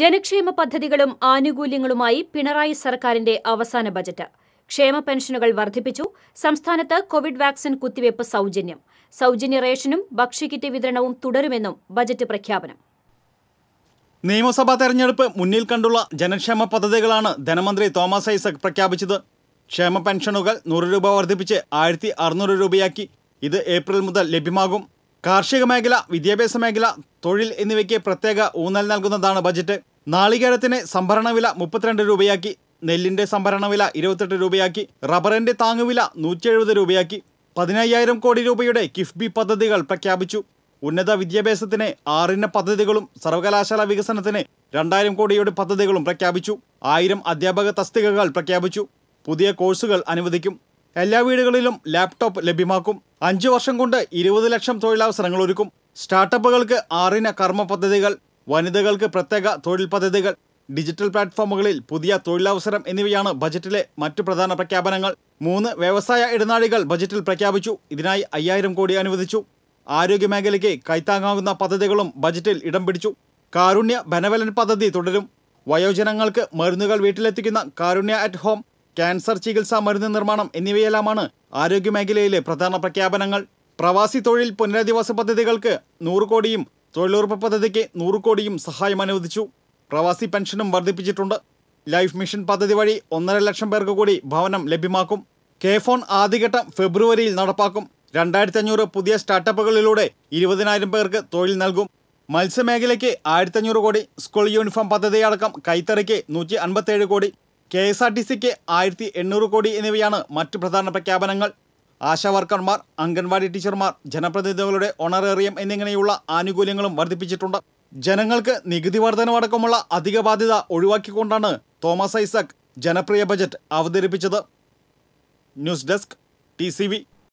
ജനക്ഷേമ പദ്ധതികളും ആനുകൂല്യങ്ങളുമായി പിണറായി സർക്കാരിന്റെ അവസാന ബജറ്റ് ക്ഷേമ പെൻഷനുകൾ വർദ്ധിപ്പിച്ചു സംസ്ഥാനത്ത് കോവിഡ് വാക്സിൻ കുത്തിവയ്പ് സൗജന്യം സൌജന്യ റേഷനും ഭക്ഷ്യക്കിറ്റ് വിതരണവും തുടരുമെന്നും ബജറ്റ് പ്രഖ്യാപനം നിയമസഭാ തെരഞ്ഞെടുപ്പ് മുന്നിൽ കണ്ടുള്ള ജനക്ഷേമ പദ്ധതികളാണ് ധനമന്ത്രി തോമസ് ഐസക് പ്രഖ്യാപിച്ചത് ക്ഷേമ പെൻഷനുകൾ നൂറ് രൂപ വർദ്ധിപ്പിച്ച് ആയിരത്തി അറുന്നൂറ് രൂപയാക്കി ഇത് ഏപ്രിൽ മുതൽ ലഭ്യമാകും കാർഷിക മേഖല വിദ്യാഭ്യാസ മേഖല തൊഴിൽ എന്നിവയ്ക്ക് പ്രത്യേക ഊന്നൽ നൽകുന്നതാണ് ബജറ്റ് നാളികേരത്തിന് സംഭരണ വില മുപ്പത്തിരണ്ട് രൂപയാക്കി നെല്ലിൻ്റെ സംഭരണ വില ഇരുപത്തെട്ട് രൂപയാക്കി റബ്ബറിൻ്റെ താങ്ങുവില നൂറ്റി എഴുപത് രൂപയാക്കി പതിനയ്യായിരം കോടി രൂപയുടെ കിഫ്ബി പദ്ധതികൾ പ്രഖ്യാപിച്ചു ഉന്നത വിദ്യാഭ്യാസത്തിന് ആറിന് പദ്ധതികളും സർവകലാശാല വികസനത്തിന് രണ്ടായിരം കോടിയുടെ പദ്ധതികളും പ്രഖ്യാപിച്ചു ആയിരം അധ്യാപക തസ്തികകൾ പ്രഖ്യാപിച്ചു പുതിയ കോഴ്സുകൾ അനുവദിക്കും എല്ലാ വീടുകളിലും ലാപ്ടോപ്പ് ലഭ്യമാക്കും അഞ്ചു വർഷം കൊണ്ട് ഇരുപത് ലക്ഷം തൊഴിലവസരങ്ങൾ ഒരുക്കും സ്റ്റാർട്ടപ്പുകൾക്ക് ആറിന കർമ്മ പദ്ധതികൾ വനിതകൾക്ക് പ്രത്യേക തൊഴിൽ പദ്ധതികൾ ഡിജിറ്റൽ പ്ലാറ്റ്ഫോമുകളിൽ പുതിയ തൊഴിലവസരം എന്നിവയാണ് ബജറ്റിലെ മറ്റു പ്രധാന പ്രഖ്യാപനങ്ങൾ മൂന്ന് വ്യവസായ ഇടനാഴികൾ ബജറ്റിൽ പ്രഖ്യാപിച്ചു ഇതിനായി അയ്യായിരം കോടി അനുവദിച്ചു ആരോഗ്യമേഖലയ്ക്ക് കൈത്താങ്ങാവുന്ന പദ്ധതികളും ബജറ്റിൽ ഇടം പിടിച്ചു കാരുണ്യ ബനവലൻ പദ്ധതി തുടരും വയോജനങ്ങൾക്ക് മരുന്നുകൾ വീട്ടിലെത്തിക്കുന്ന കാരുണ്യ അറ്റ് ഹോം ക്യാൻസർ ചികിത്സാ മരുന്ന് നിർമ്മാണം എന്നിവയെല്ലാമാണ് ആരോഗ്യമേഖലയിലെ പ്രധാന പ്രഖ്യാപനങ്ങൾ പ്രവാസി തൊഴിൽ പുനരധിവാസ പദ്ധതികൾക്ക് നൂറ് കോടിയും തൊഴിലുറപ്പ് പദ്ധതിക്ക് നൂറ് കോടിയും സഹായം അനുവദിച്ചു പ്രവാസി പെൻഷനും വർദ്ധിപ്പിച്ചിട്ടുണ്ട് ലൈഫ് മിഷൻ പദ്ധതി വഴി ഒന്നര ലക്ഷം പേർക്ക് കൂടി ഭവനം ലഭ്യമാക്കും കെ ഫോൺ ആദ്യഘട്ടം ഫെബ്രുവരിയിൽ നടപ്പാക്കും രണ്ടായിരത്തി അഞ്ഞൂറ് പുതിയ സ്റ്റാർട്ടപ്പുകളിലൂടെ ഇരുപതിനായിരം പേർക്ക് തൊഴിൽ നൽകും മത്സ്യമേഖലയ്ക്ക് ആയിരത്തഞ്ഞൂറ് കോടി സ്കൂൾ യൂണിഫോം പദ്ധതിയടക്കം കൈത്തറിക്ക് നൂറ്റി അൻപത്തേഴ് കോടി കെ എസ് ആർ ടി സിക്ക് ആയിരത്തി എണ്ണൂറ് കോടി എന്നിവയാണ് മറ്റ് പ്രധാന പ്രഖ്യാപനങ്ങൾ ആശാവർക്കർമാർ അംഗൻവാടി ടീച്ചർമാർ ജനപ്രതിനിധികളുടെ ഓണറേറിയം എന്നിങ്ങനെയുള്ള ആനുകൂല്യങ്ങളും വർദ്ധിപ്പിച്ചിട്ടുണ്ട് ജനങ്ങൾക്ക് നികുതി വർധനമടക്കമുള്ള അധിക ബാധ്യത ഒഴിവാക്കിക്കൊണ്ടാണ് തോമസ് ഐസക് ജനപ്രിയ ബജറ്റ് അവതരിപ്പിച്ചത് ന്യൂസ് ഡെസ്ക് ടി